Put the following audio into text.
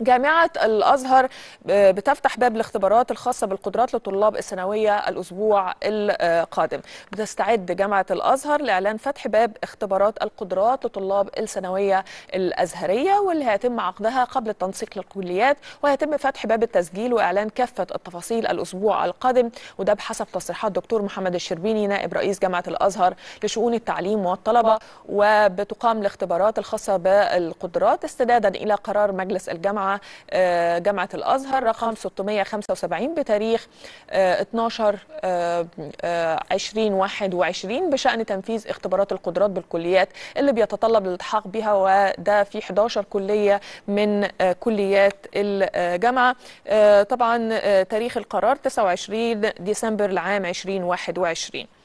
جامعة الأزهر آه، بتفتح باب الاختبارات الخاصة بالقدرات لطلاب الثانوية الأسبوع القادم بتستعد جامعة الأزهر لإعلان فتح باب اختبارات القدرات لطلاب الثانوية الأزهرية واللي هيتم عقدها قبل التنسيق للكليات وهيتم فتح باب التسجيل وإعلان كافة التفاصيل الأسبوع القادم وده بحسب تصريحات دكتور محمد الشربيني نائب رئيس جامعة الأزهر لشؤون التعليم والطلبة وبتقام الاختبارات الخاصة بالقدرات استدادا إلى قرار مجلس الجامعة مع جامعة الأزهر رقم 675 بتاريخ 12 آه، 2021 آه، آه، بشأن تنفيذ اختبارات القدرات بالكليات اللي بيتطلب الالتحاق بها وده في 11 كلية من كليات الجامعة طبعا تاريخ القرار 29 ديسمبر العام 2021